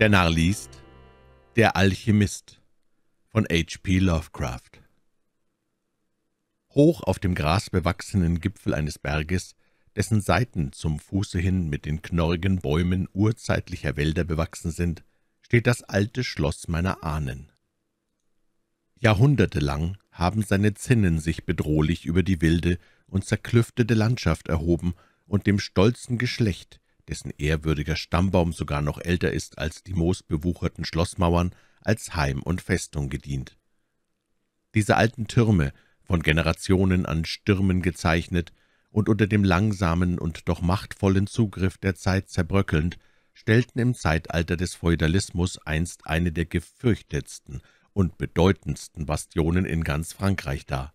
Der Narr liest Der Alchemist von H.P. Lovecraft Hoch auf dem grasbewachsenen Gipfel eines Berges, dessen Seiten zum Fuße hin mit den knorrigen Bäumen urzeitlicher Wälder bewachsen sind, steht das alte Schloss meiner Ahnen. Jahrhundertelang haben seine Zinnen sich bedrohlich über die wilde und zerklüftete Landschaft erhoben und dem stolzen Geschlecht, dessen ehrwürdiger Stammbaum sogar noch älter ist als die moosbewucherten Schlossmauern, als Heim und Festung gedient. Diese alten Türme, von Generationen an Stürmen gezeichnet und unter dem langsamen und doch machtvollen Zugriff der Zeit zerbröckelnd, stellten im Zeitalter des Feudalismus einst eine der gefürchtetsten und bedeutendsten Bastionen in ganz Frankreich dar.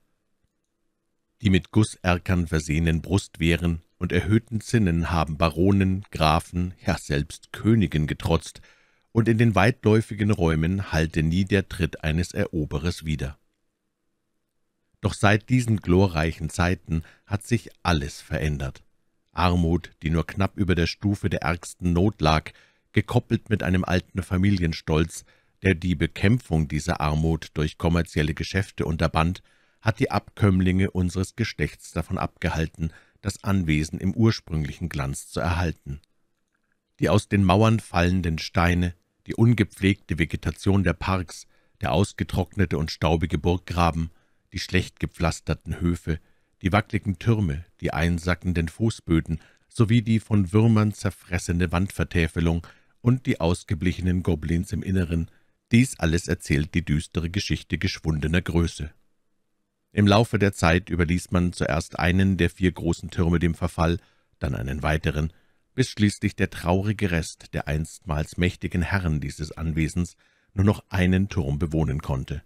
Die mit Gusserkern versehenen Brustwehren, und erhöhten Zinnen haben Baronen, Grafen, ja selbst Königen getrotzt, und in den weitläufigen Räumen hallte nie der Tritt eines Eroberers wieder. Doch seit diesen glorreichen Zeiten hat sich alles verändert. Armut, die nur knapp über der Stufe der ärgsten Not lag, gekoppelt mit einem alten Familienstolz, der die Bekämpfung dieser Armut durch kommerzielle Geschäfte unterband, hat die Abkömmlinge unseres Geschlechts davon abgehalten, das Anwesen im ursprünglichen Glanz zu erhalten. Die aus den Mauern fallenden Steine, die ungepflegte Vegetation der Parks, der ausgetrocknete und staubige Burggraben, die schlecht gepflasterten Höfe, die wackligen Türme, die einsackenden Fußböden sowie die von Würmern zerfressene Wandvertäfelung und die ausgeblichenen Goblins im Inneren, dies alles erzählt die düstere Geschichte geschwundener Größe. Im Laufe der Zeit überließ man zuerst einen der vier großen Türme dem Verfall, dann einen weiteren, bis schließlich der traurige Rest der einstmals mächtigen Herren dieses Anwesens nur noch einen Turm bewohnen konnte.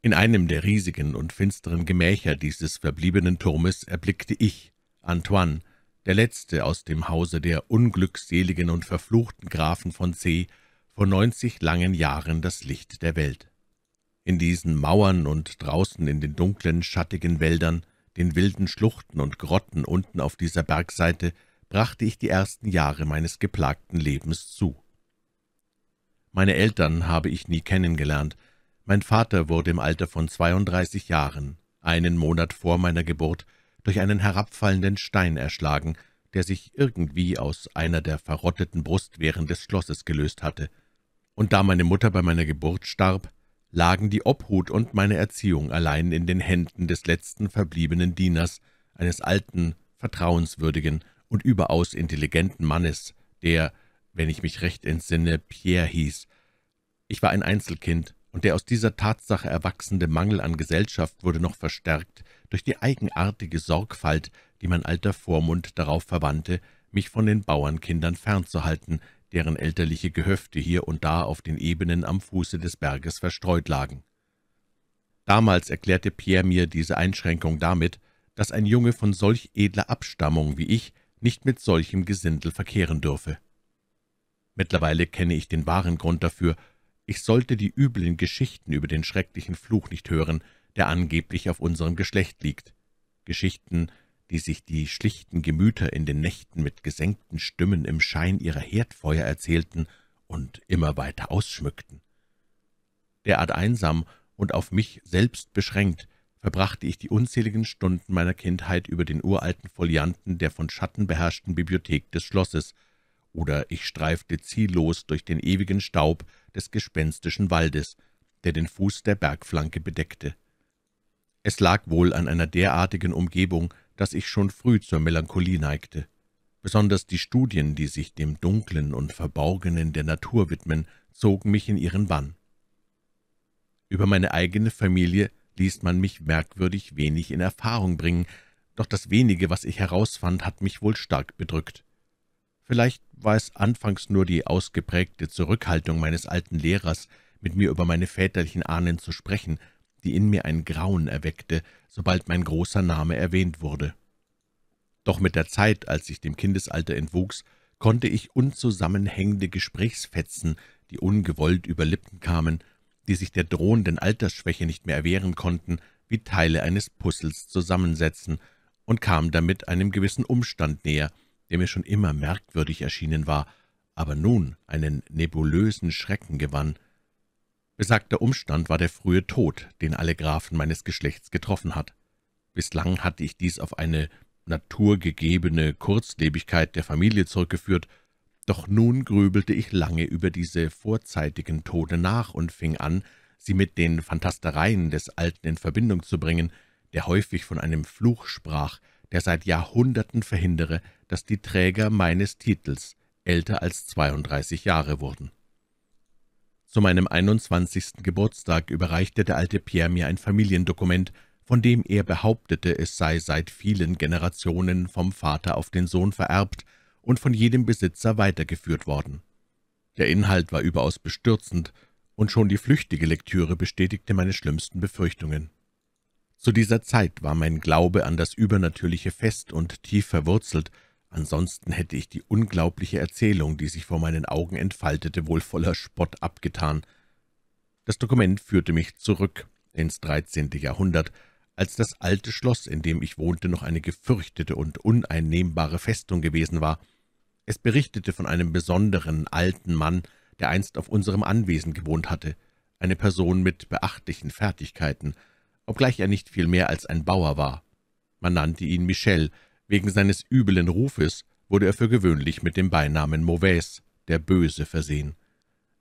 In einem der riesigen und finsteren Gemächer dieses verbliebenen Turmes erblickte ich, Antoine, der letzte aus dem Hause der unglückseligen und verfluchten Grafen von C., vor neunzig langen Jahren das Licht der Welt in diesen Mauern und draußen in den dunklen, schattigen Wäldern, den wilden Schluchten und Grotten unten auf dieser Bergseite, brachte ich die ersten Jahre meines geplagten Lebens zu. Meine Eltern habe ich nie kennengelernt. Mein Vater wurde im Alter von 32 Jahren, einen Monat vor meiner Geburt, durch einen herabfallenden Stein erschlagen, der sich irgendwie aus einer der verrotteten Brustwehren des Schlosses gelöst hatte. Und da meine Mutter bei meiner Geburt starb, lagen die Obhut und meine Erziehung allein in den Händen des letzten verbliebenen Dieners, eines alten, vertrauenswürdigen und überaus intelligenten Mannes, der, wenn ich mich recht entsinne, Pierre hieß. Ich war ein Einzelkind, und der aus dieser Tatsache erwachsene Mangel an Gesellschaft wurde noch verstärkt durch die eigenartige Sorgfalt, die mein alter Vormund darauf verwandte, mich von den Bauernkindern fernzuhalten, deren elterliche Gehöfte hier und da auf den Ebenen am Fuße des Berges verstreut lagen. Damals erklärte Pierre mir diese Einschränkung damit, dass ein Junge von solch edler Abstammung wie ich nicht mit solchem Gesindel verkehren dürfe. Mittlerweile kenne ich den wahren Grund dafür, ich sollte die üblen Geschichten über den schrecklichen Fluch nicht hören, der angeblich auf unserem Geschlecht liegt. Geschichten, die sich die schlichten Gemüter in den Nächten mit gesenkten Stimmen im Schein ihrer Herdfeuer erzählten und immer weiter ausschmückten. Derart einsam und auf mich selbst beschränkt, verbrachte ich die unzähligen Stunden meiner Kindheit über den uralten Folianten der von Schatten beherrschten Bibliothek des Schlosses, oder ich streifte ziellos durch den ewigen Staub des gespenstischen Waldes, der den Fuß der Bergflanke bedeckte. Es lag wohl an einer derartigen Umgebung, dass ich schon früh zur Melancholie neigte. Besonders die Studien, die sich dem Dunklen und Verborgenen der Natur widmen, zogen mich in ihren Bann. Über meine eigene Familie ließ man mich merkwürdig wenig in Erfahrung bringen, doch das wenige, was ich herausfand, hat mich wohl stark bedrückt. Vielleicht war es anfangs nur die ausgeprägte Zurückhaltung meines alten Lehrers, mit mir über meine väterlichen Ahnen zu sprechen, die in mir ein Grauen erweckte, sobald mein großer Name erwähnt wurde. Doch mit der Zeit, als ich dem Kindesalter entwuchs, konnte ich unzusammenhängende Gesprächsfetzen, die ungewollt über Lippen kamen, die sich der drohenden Altersschwäche nicht mehr erwehren konnten, wie Teile eines Puzzles zusammensetzen, und kam damit einem gewissen Umstand näher, der mir schon immer merkwürdig erschienen war, aber nun einen nebulösen Schrecken gewann, Besagter Umstand war der frühe Tod, den alle Grafen meines Geschlechts getroffen hat. Bislang hatte ich dies auf eine naturgegebene Kurzlebigkeit der Familie zurückgeführt, doch nun grübelte ich lange über diese vorzeitigen Tode nach und fing an, sie mit den Fantastereien des Alten in Verbindung zu bringen, der häufig von einem Fluch sprach, der seit Jahrhunderten verhindere, dass die Träger meines Titels älter als 32 Jahre wurden. Zu meinem 21. Geburtstag überreichte der alte Pierre mir ein Familiendokument, von dem er behauptete, es sei seit vielen Generationen vom Vater auf den Sohn vererbt und von jedem Besitzer weitergeführt worden. Der Inhalt war überaus bestürzend, und schon die flüchtige Lektüre bestätigte meine schlimmsten Befürchtungen. Zu dieser Zeit war mein Glaube an das Übernatürliche fest und tief verwurzelt, Ansonsten hätte ich die unglaubliche Erzählung, die sich vor meinen Augen entfaltete, wohl voller Spott abgetan. Das Dokument führte mich zurück ins 13. Jahrhundert, als das alte Schloss, in dem ich wohnte, noch eine gefürchtete und uneinnehmbare Festung gewesen war. Es berichtete von einem besonderen alten Mann, der einst auf unserem Anwesen gewohnt hatte, eine Person mit beachtlichen Fertigkeiten, obgleich er nicht viel mehr als ein Bauer war. Man nannte ihn Michel, Wegen seines übelen Rufes wurde er für gewöhnlich mit dem Beinamen Mauvais, der Böse, versehen.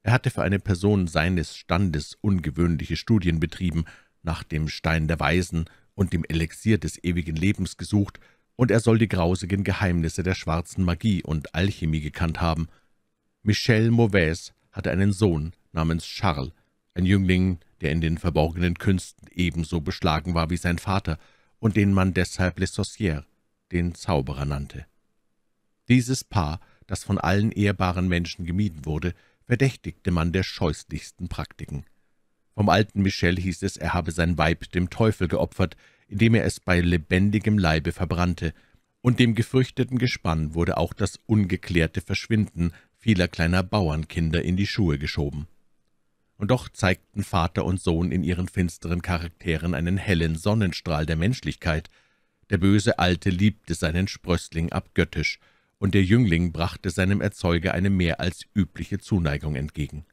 Er hatte für eine Person seines Standes ungewöhnliche Studien betrieben, nach dem Stein der Weisen und dem Elixier des ewigen Lebens gesucht, und er soll die grausigen Geheimnisse der schwarzen Magie und Alchemie gekannt haben. Michel Mauvais hatte einen Sohn namens Charles, ein Jüngling, der in den verborgenen Künsten ebenso beschlagen war wie sein Vater und den man deshalb Les Sorcières den Zauberer nannte. Dieses Paar, das von allen ehrbaren Menschen gemieden wurde, verdächtigte man der scheußlichsten Praktiken. Vom alten Michel hieß es, er habe sein Weib dem Teufel geopfert, indem er es bei lebendigem Leibe verbrannte, und dem gefürchteten Gespann wurde auch das ungeklärte Verschwinden vieler kleiner Bauernkinder in die Schuhe geschoben. Und doch zeigten Vater und Sohn in ihren finsteren Charakteren einen hellen Sonnenstrahl der Menschlichkeit, der böse Alte liebte seinen Sprössling abgöttisch, und der Jüngling brachte seinem Erzeuger eine mehr als übliche Zuneigung entgegen.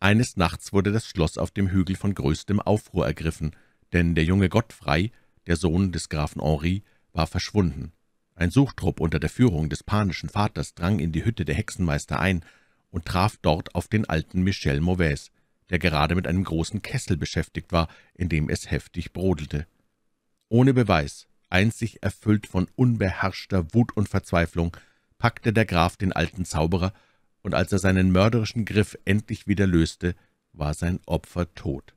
Eines Nachts wurde das Schloss auf dem Hügel von größtem Aufruhr ergriffen, denn der junge Gottfrei, der Sohn des Grafen Henri, war verschwunden. Ein Suchtrupp unter der Führung des panischen Vaters drang in die Hütte der Hexenmeister ein und traf dort auf den alten Michel Mauvais, der gerade mit einem großen Kessel beschäftigt war, in dem es heftig brodelte. Ohne Beweis einzig erfüllt von unbeherrschter Wut und Verzweiflung, packte der Graf den alten Zauberer, und als er seinen mörderischen Griff endlich wieder löste, war sein Opfer tot.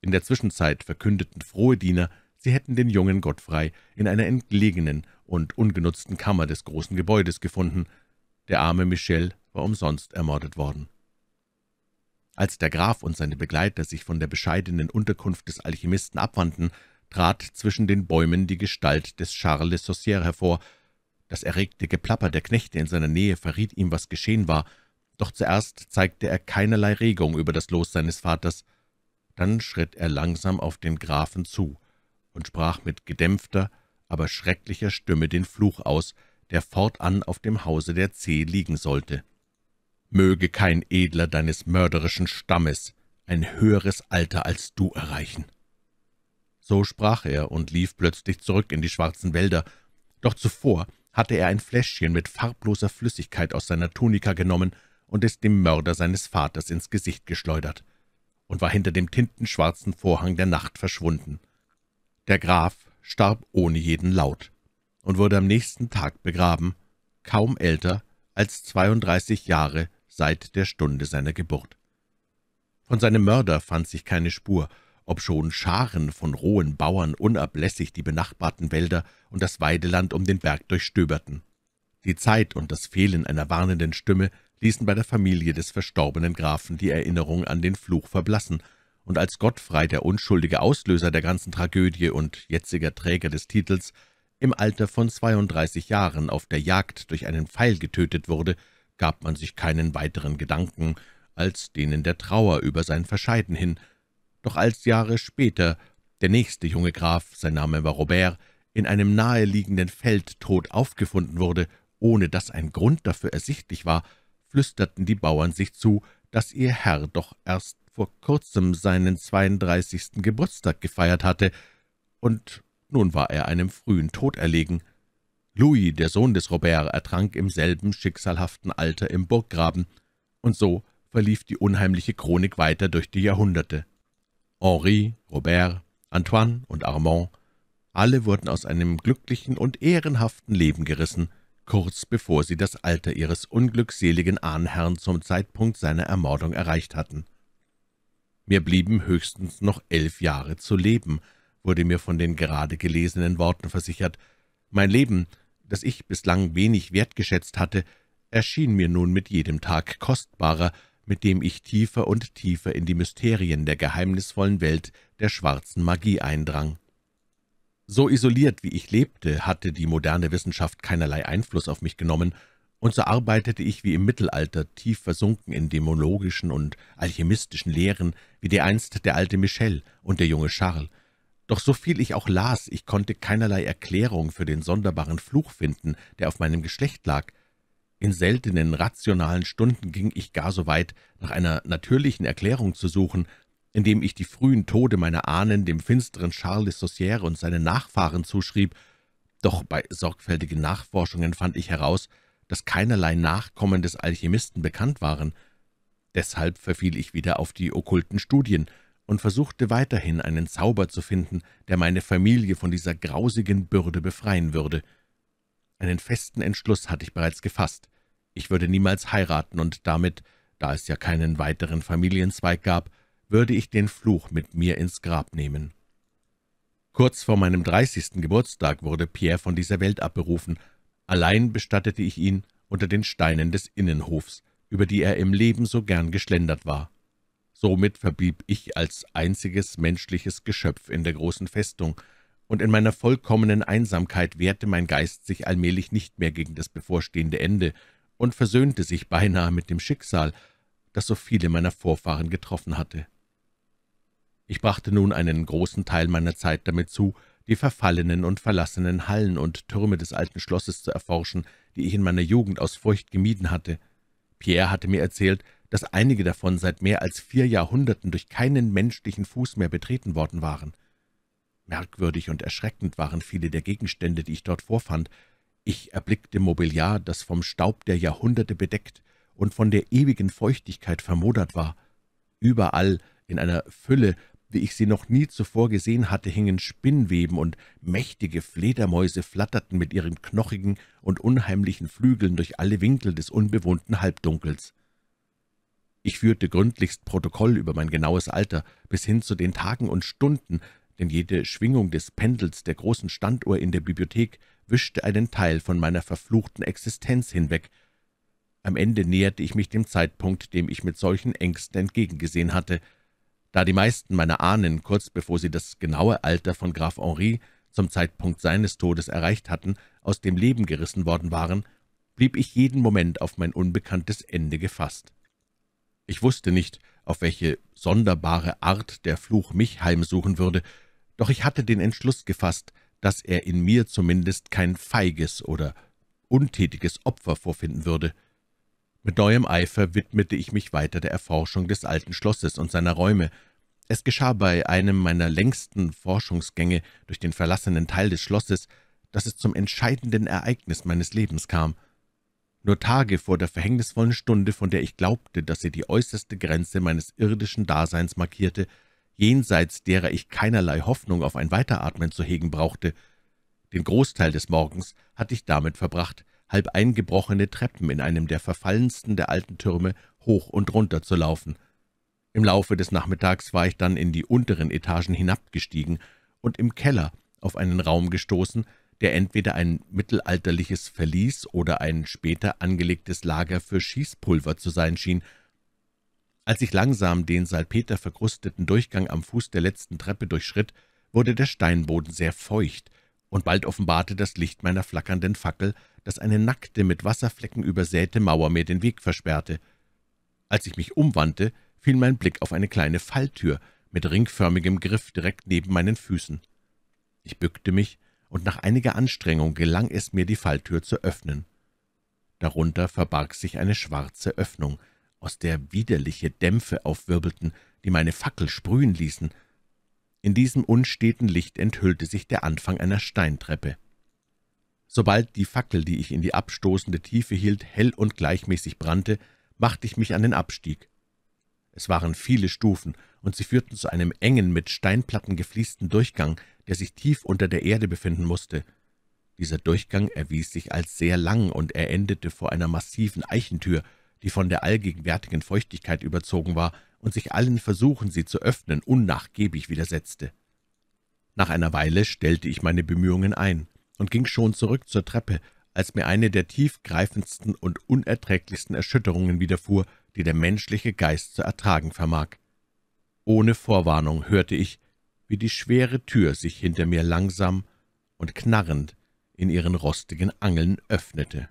In der Zwischenzeit verkündeten frohe Diener, sie hätten den jungen Gottfrei in einer entlegenen und ungenutzten Kammer des großen Gebäudes gefunden. Der arme Michel war umsonst ermordet worden. Als der Graf und seine Begleiter sich von der bescheidenen Unterkunft des Alchemisten abwandten, trat zwischen den Bäumen die Gestalt des Charles Saussure hervor. Das erregte Geplapper der Knechte in seiner Nähe verriet ihm, was geschehen war, doch zuerst zeigte er keinerlei Regung über das Los seines Vaters. Dann schritt er langsam auf den Grafen zu und sprach mit gedämpfter, aber schrecklicher Stimme den Fluch aus, der fortan auf dem Hause der C liegen sollte. »Möge kein Edler deines mörderischen Stammes ein höheres Alter als du erreichen!« so sprach er und lief plötzlich zurück in die schwarzen Wälder. Doch zuvor hatte er ein Fläschchen mit farbloser Flüssigkeit aus seiner Tunika genommen und es dem Mörder seines Vaters ins Gesicht geschleudert und war hinter dem tintenschwarzen Vorhang der Nacht verschwunden. Der Graf starb ohne jeden Laut und wurde am nächsten Tag begraben, kaum älter als 32 Jahre seit der Stunde seiner Geburt. Von seinem Mörder fand sich keine Spur, obschon Scharen von rohen Bauern unablässig die benachbarten Wälder und das Weideland um den Berg durchstöberten. Die Zeit und das Fehlen einer warnenden Stimme ließen bei der Familie des verstorbenen Grafen die Erinnerung an den Fluch verblassen, und als Gottfrei, der unschuldige Auslöser der ganzen Tragödie und jetziger Träger des Titels, im Alter von 32 Jahren auf der Jagd durch einen Pfeil getötet wurde, gab man sich keinen weiteren Gedanken als denen der Trauer über sein Verscheiden hin, doch als Jahre später der nächste junge Graf, sein Name war Robert, in einem naheliegenden Feld tot aufgefunden wurde, ohne dass ein Grund dafür ersichtlich war, flüsterten die Bauern sich zu, dass ihr Herr doch erst vor kurzem seinen 32. Geburtstag gefeiert hatte, und nun war er einem frühen Tod erlegen. Louis, der Sohn des Robert, ertrank im selben schicksalhaften Alter im Burggraben, und so verlief die unheimliche Chronik weiter durch die Jahrhunderte. Henri, Robert, Antoine und Armand, alle wurden aus einem glücklichen und ehrenhaften Leben gerissen, kurz bevor sie das Alter ihres unglückseligen Ahnherrn zum Zeitpunkt seiner Ermordung erreicht hatten. Mir blieben höchstens noch elf Jahre zu leben, wurde mir von den gerade gelesenen Worten versichert. Mein Leben, das ich bislang wenig wertgeschätzt hatte, erschien mir nun mit jedem Tag kostbarer, mit dem ich tiefer und tiefer in die Mysterien der geheimnisvollen Welt der schwarzen Magie eindrang. So isoliert, wie ich lebte, hatte die moderne Wissenschaft keinerlei Einfluss auf mich genommen, und so arbeitete ich wie im Mittelalter, tief versunken in dämonologischen und alchemistischen Lehren, wie einst der alte Michel und der junge Charles. Doch so viel ich auch las, ich konnte keinerlei Erklärung für den sonderbaren Fluch finden, der auf meinem Geschlecht lag, in seltenen rationalen Stunden ging ich gar so weit, nach einer natürlichen Erklärung zu suchen, indem ich die frühen Tode meiner Ahnen dem finsteren Charles Saussure und seinen Nachfahren zuschrieb, doch bei sorgfältigen Nachforschungen fand ich heraus, dass keinerlei Nachkommen des Alchemisten bekannt waren. Deshalb verfiel ich wieder auf die okkulten Studien und versuchte weiterhin einen Zauber zu finden, der meine Familie von dieser grausigen Bürde befreien würde.« einen festen Entschluss hatte ich bereits gefasst. Ich würde niemals heiraten, und damit, da es ja keinen weiteren Familienzweig gab, würde ich den Fluch mit mir ins Grab nehmen. Kurz vor meinem dreißigsten Geburtstag wurde Pierre von dieser Welt abberufen. Allein bestattete ich ihn unter den Steinen des Innenhofs, über die er im Leben so gern geschlendert war. Somit verblieb ich als einziges menschliches Geschöpf in der großen Festung, und in meiner vollkommenen Einsamkeit wehrte mein Geist sich allmählich nicht mehr gegen das bevorstehende Ende und versöhnte sich beinahe mit dem Schicksal, das so viele meiner Vorfahren getroffen hatte. Ich brachte nun einen großen Teil meiner Zeit damit zu, die verfallenen und verlassenen Hallen und Türme des alten Schlosses zu erforschen, die ich in meiner Jugend aus Furcht gemieden hatte. Pierre hatte mir erzählt, dass einige davon seit mehr als vier Jahrhunderten durch keinen menschlichen Fuß mehr betreten worden waren – Merkwürdig und erschreckend waren viele der Gegenstände, die ich dort vorfand. Ich erblickte Mobiliar, das vom Staub der Jahrhunderte bedeckt und von der ewigen Feuchtigkeit vermodert war. Überall, in einer Fülle, wie ich sie noch nie zuvor gesehen hatte, hingen Spinnweben und mächtige Fledermäuse flatterten mit ihren knochigen und unheimlichen Flügeln durch alle Winkel des unbewohnten Halbdunkels. Ich führte gründlichst Protokoll über mein genaues Alter bis hin zu den Tagen und Stunden, denn jede Schwingung des Pendels der großen Standuhr in der Bibliothek wischte einen Teil von meiner verfluchten Existenz hinweg. Am Ende näherte ich mich dem Zeitpunkt, dem ich mit solchen Ängsten entgegengesehen hatte. Da die meisten meiner Ahnen kurz bevor sie das genaue Alter von Graf Henri zum Zeitpunkt seines Todes erreicht hatten, aus dem Leben gerissen worden waren, blieb ich jeden Moment auf mein unbekanntes Ende gefasst. Ich wusste nicht, auf welche sonderbare Art der Fluch mich heimsuchen würde, doch ich hatte den Entschluss gefasst, dass er in mir zumindest kein feiges oder untätiges Opfer vorfinden würde. Mit neuem Eifer widmete ich mich weiter der Erforschung des alten Schlosses und seiner Räume. Es geschah bei einem meiner längsten Forschungsgänge durch den verlassenen Teil des Schlosses, dass es zum entscheidenden Ereignis meines Lebens kam. Nur Tage vor der verhängnisvollen Stunde, von der ich glaubte, dass sie die äußerste Grenze meines irdischen Daseins markierte, jenseits derer ich keinerlei Hoffnung auf ein Weiteratmen zu hegen brauchte. Den Großteil des Morgens hatte ich damit verbracht, halb eingebrochene Treppen in einem der verfallensten der alten Türme hoch und runter zu laufen. Im Laufe des Nachmittags war ich dann in die unteren Etagen hinabgestiegen und im Keller auf einen Raum gestoßen, der entweder ein mittelalterliches Verlies oder ein später angelegtes Lager für Schießpulver zu sein schien als ich langsam den salpeterverkrusteten Durchgang am Fuß der letzten Treppe durchschritt, wurde der Steinboden sehr feucht, und bald offenbarte das Licht meiner flackernden Fackel, dass eine nackte, mit Wasserflecken übersäte Mauer mir den Weg versperrte. Als ich mich umwandte, fiel mein Blick auf eine kleine Falltür mit ringförmigem Griff direkt neben meinen Füßen. Ich bückte mich, und nach einiger Anstrengung gelang es mir, die Falltür zu öffnen. Darunter verbarg sich eine schwarze Öffnung, aus der widerliche Dämpfe aufwirbelten, die meine Fackel sprühen ließen. In diesem unsteten Licht enthüllte sich der Anfang einer Steintreppe. Sobald die Fackel, die ich in die abstoßende Tiefe hielt, hell und gleichmäßig brannte, machte ich mich an den Abstieg. Es waren viele Stufen, und sie führten zu einem engen, mit Steinplatten gefliesten Durchgang, der sich tief unter der Erde befinden musste. Dieser Durchgang erwies sich als sehr lang, und er endete vor einer massiven Eichentür, die von der allgegenwärtigen Feuchtigkeit überzogen war und sich allen Versuchen, sie zu öffnen, unnachgiebig widersetzte. Nach einer Weile stellte ich meine Bemühungen ein und ging schon zurück zur Treppe, als mir eine der tiefgreifendsten und unerträglichsten Erschütterungen widerfuhr, die der menschliche Geist zu ertragen vermag. Ohne Vorwarnung hörte ich, wie die schwere Tür sich hinter mir langsam und knarrend in ihren rostigen Angeln öffnete.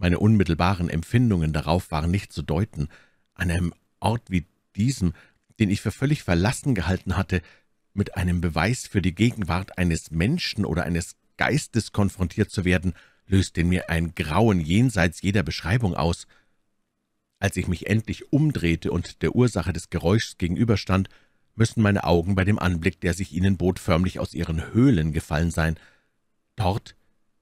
Meine unmittelbaren Empfindungen darauf waren nicht zu deuten. An einem Ort wie diesem, den ich für völlig verlassen gehalten hatte, mit einem Beweis für die Gegenwart eines Menschen oder eines Geistes konfrontiert zu werden, löste in mir ein Grauen jenseits jeder Beschreibung aus. Als ich mich endlich umdrehte und der Ursache des Geräuschs gegenüberstand, müssen meine Augen bei dem Anblick, der sich ihnen bot, förmlich aus ihren Höhlen gefallen sein. Dort,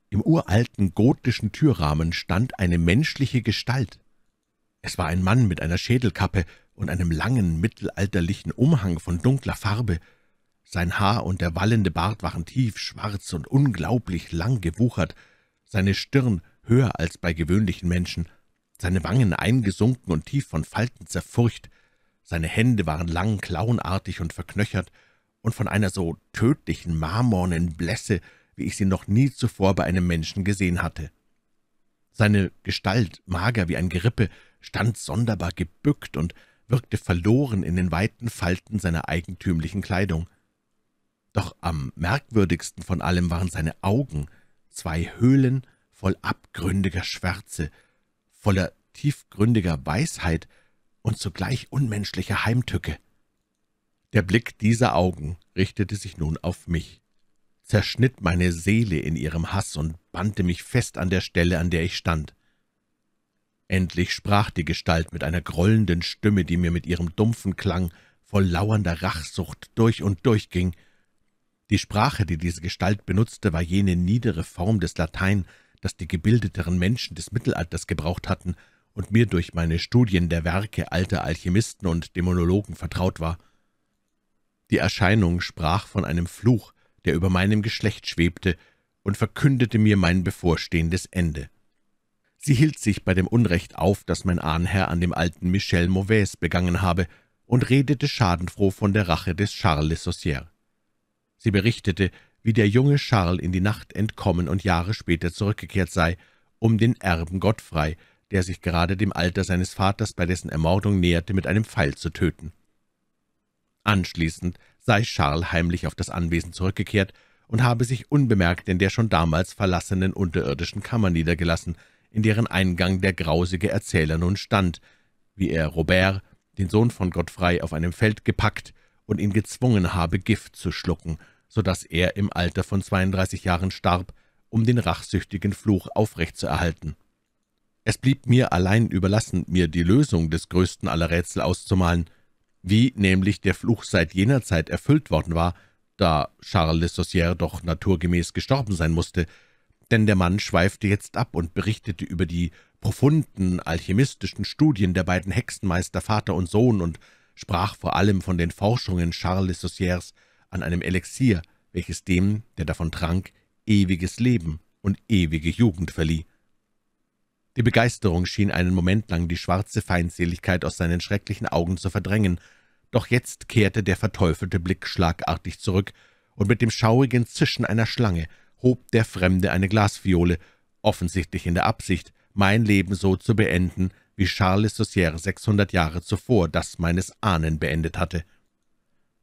im uralten gotischen Türrahmen stand eine menschliche Gestalt. Es war ein Mann mit einer Schädelkappe und einem langen, mittelalterlichen Umhang von dunkler Farbe. Sein Haar und der wallende Bart waren tief schwarz und unglaublich lang gewuchert, seine Stirn höher als bei gewöhnlichen Menschen, seine Wangen eingesunken und tief von Falten zerfurcht, seine Hände waren lang, klauenartig und verknöchert und von einer so tödlichen, marmornen Blässe, wie ich sie noch nie zuvor bei einem Menschen gesehen hatte. Seine Gestalt, mager wie ein Gerippe, stand sonderbar gebückt und wirkte verloren in den weiten Falten seiner eigentümlichen Kleidung. Doch am merkwürdigsten von allem waren seine Augen, zwei Höhlen voll abgründiger Schwärze, voller tiefgründiger Weisheit und zugleich unmenschlicher Heimtücke. Der Blick dieser Augen richtete sich nun auf mich zerschnitt meine Seele in ihrem Hass und bannte mich fest an der Stelle, an der ich stand. Endlich sprach die Gestalt mit einer grollenden Stimme, die mir mit ihrem dumpfen Klang voll lauernder Rachsucht durch und durch ging. Die Sprache, die diese Gestalt benutzte, war jene niedere Form des Latein, das die gebildeteren Menschen des Mittelalters gebraucht hatten und mir durch meine Studien der Werke alter Alchemisten und Dämonologen vertraut war. Die Erscheinung sprach von einem Fluch, der über meinem Geschlecht schwebte, und verkündete mir mein bevorstehendes Ende. Sie hielt sich bei dem Unrecht auf, das mein Ahnherr an dem alten Michel Mauvais begangen habe, und redete schadenfroh von der Rache des Charles Saussure. Sie berichtete, wie der junge Charles in die Nacht entkommen und Jahre später zurückgekehrt sei, um den Erben Gottfrei, der sich gerade dem Alter seines Vaters bei dessen Ermordung näherte, mit einem Pfeil zu töten. Anschließend sei Charles heimlich auf das Anwesen zurückgekehrt und habe sich unbemerkt in der schon damals verlassenen unterirdischen Kammer niedergelassen, in deren Eingang der grausige Erzähler nun stand, wie er Robert, den Sohn von Godfrey, auf einem Feld gepackt und ihn gezwungen habe, Gift zu schlucken, so dass er im Alter von 32 Jahren starb, um den rachsüchtigen Fluch aufrechtzuerhalten. Es blieb mir allein überlassen, mir die Lösung des größten aller Rätsel auszumalen – wie nämlich der Fluch seit jener Zeit erfüllt worden war, da Charles de Saussure doch naturgemäß gestorben sein musste, denn der Mann schweifte jetzt ab und berichtete über die profunden alchemistischen Studien der beiden Hexenmeister Vater und Sohn und sprach vor allem von den Forschungen Charles de Saussures an einem Elixier, welches dem, der davon trank, ewiges Leben und ewige Jugend verlieh. Die Begeisterung schien einen Moment lang die schwarze Feindseligkeit aus seinen schrecklichen Augen zu verdrängen, doch jetzt kehrte der verteufelte Blick schlagartig zurück, und mit dem schaurigen Zischen einer Schlange hob der Fremde eine Glasviole, offensichtlich in der Absicht, mein Leben so zu beenden, wie Charles Saussure 600 Jahre zuvor das meines Ahnen beendet hatte.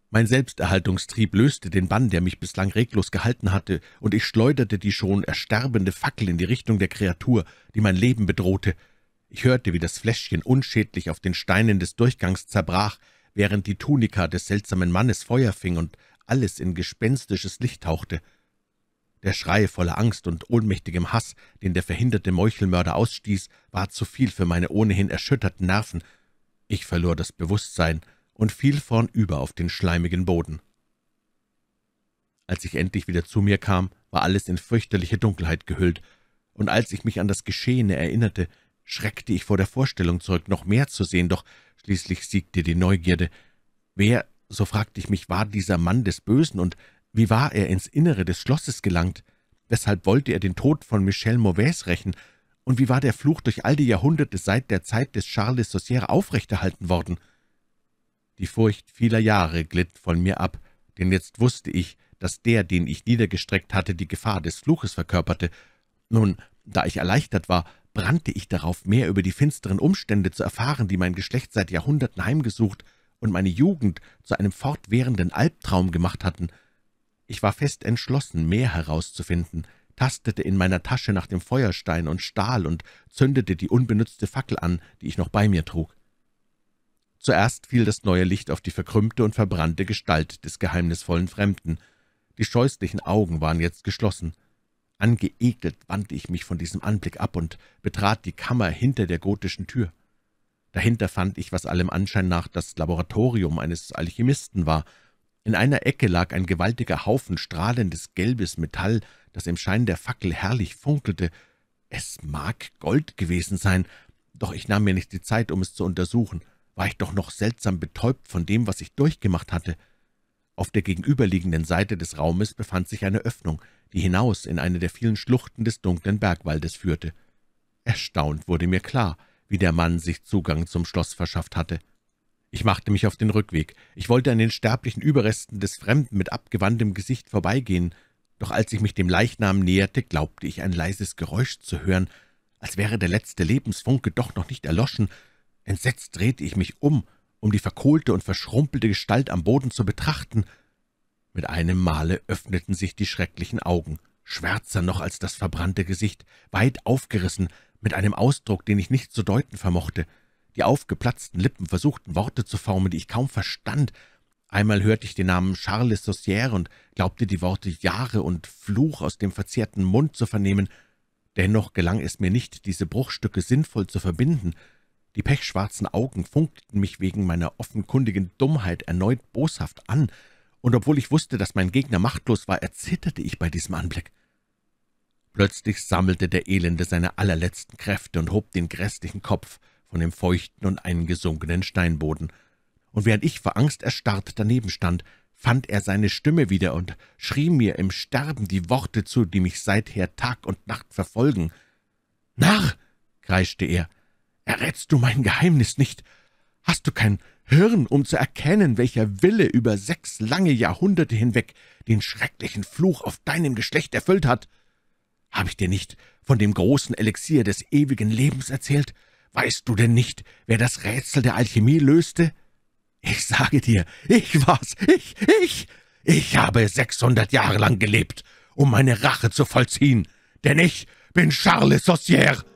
Mein Selbsterhaltungstrieb löste den Bann, der mich bislang reglos gehalten hatte, und ich schleuderte die schon ersterbende Fackel in die Richtung der Kreatur, die mein Leben bedrohte. Ich hörte, wie das Fläschchen unschädlich auf den Steinen des Durchgangs zerbrach, während die Tunika des seltsamen Mannes Feuer fing und alles in gespenstisches Licht tauchte. Der Schrei voller Angst und ohnmächtigem Hass, den der verhinderte Meuchelmörder ausstieß, war zu viel für meine ohnehin erschütterten Nerven. Ich verlor das Bewusstsein und fiel vornüber auf den schleimigen Boden. Als ich endlich wieder zu mir kam, war alles in fürchterliche Dunkelheit gehüllt, und als ich mich an das Geschehene erinnerte, schreckte ich vor der Vorstellung zurück, noch mehr zu sehen, doch Schließlich siegte die Neugierde. Wer, so fragte ich mich, war dieser Mann des Bösen und wie war er ins Innere des Schlosses gelangt? Weshalb wollte er den Tod von Michel Mauvais rächen? Und wie war der Fluch durch all die Jahrhunderte seit der Zeit des Charles Saussure aufrechterhalten worden? Die Furcht vieler Jahre glitt von mir ab, denn jetzt wusste ich, dass der, den ich niedergestreckt hatte, die Gefahr des Fluches verkörperte. Nun, da ich erleichtert war, brannte ich darauf, mehr über die finsteren Umstände zu erfahren, die mein Geschlecht seit Jahrhunderten heimgesucht und meine Jugend zu einem fortwährenden Albtraum gemacht hatten. Ich war fest entschlossen, mehr herauszufinden, tastete in meiner Tasche nach dem Feuerstein und Stahl und zündete die unbenutzte Fackel an, die ich noch bei mir trug. Zuerst fiel das neue Licht auf die verkrümmte und verbrannte Gestalt des geheimnisvollen Fremden. Die scheußlichen Augen waren jetzt geschlossen. Angeekelt wandte ich mich von diesem Anblick ab und betrat die Kammer hinter der gotischen Tür. Dahinter fand ich, was allem Anschein nach das Laboratorium eines Alchemisten war. In einer Ecke lag ein gewaltiger Haufen strahlendes gelbes Metall, das im Schein der Fackel herrlich funkelte. Es mag Gold gewesen sein, doch ich nahm mir nicht die Zeit, um es zu untersuchen. War ich doch noch seltsam betäubt von dem, was ich durchgemacht hatte.« auf der gegenüberliegenden Seite des Raumes befand sich eine Öffnung, die hinaus in eine der vielen Schluchten des dunklen Bergwaldes führte. Erstaunt wurde mir klar, wie der Mann sich Zugang zum Schloss verschafft hatte. Ich machte mich auf den Rückweg. Ich wollte an den sterblichen Überresten des Fremden mit abgewandtem Gesicht vorbeigehen, doch als ich mich dem Leichnam näherte, glaubte ich ein leises Geräusch zu hören, als wäre der letzte Lebensfunke doch noch nicht erloschen. Entsetzt drehte ich mich um um die verkohlte und verschrumpelte Gestalt am Boden zu betrachten. Mit einem Male öffneten sich die schrecklichen Augen, schwärzer noch als das verbrannte Gesicht, weit aufgerissen, mit einem Ausdruck, den ich nicht zu deuten vermochte. Die aufgeplatzten Lippen versuchten, Worte zu formen, die ich kaum verstand. Einmal hörte ich den Namen Charles Saussure und glaubte, die Worte Jahre und Fluch aus dem verzerrten Mund zu vernehmen. Dennoch gelang es mir nicht, diese Bruchstücke sinnvoll zu verbinden – die pechschwarzen Augen funkten mich wegen meiner offenkundigen Dummheit erneut boshaft an, und obwohl ich wusste, dass mein Gegner machtlos war, erzitterte ich bei diesem Anblick. Plötzlich sammelte der Elende seine allerletzten Kräfte und hob den grässlichen Kopf von dem feuchten und eingesunkenen Steinboden. Und während ich vor Angst erstarrt daneben stand, fand er seine Stimme wieder und schrie mir im Sterben die Worte zu, die mich seither Tag und Nacht verfolgen. »Narr!« kreischte er, Errätst du mein Geheimnis nicht? Hast du kein Hirn, um zu erkennen, welcher Wille über sechs lange Jahrhunderte hinweg den schrecklichen Fluch auf deinem Geschlecht erfüllt hat? Habe ich dir nicht von dem großen Elixier des ewigen Lebens erzählt? Weißt du denn nicht, wer das Rätsel der Alchemie löste? Ich sage dir, ich war's, ich, ich! Ich habe sechshundert Jahre lang gelebt, um meine Rache zu vollziehen, denn ich bin Charles Saussure!«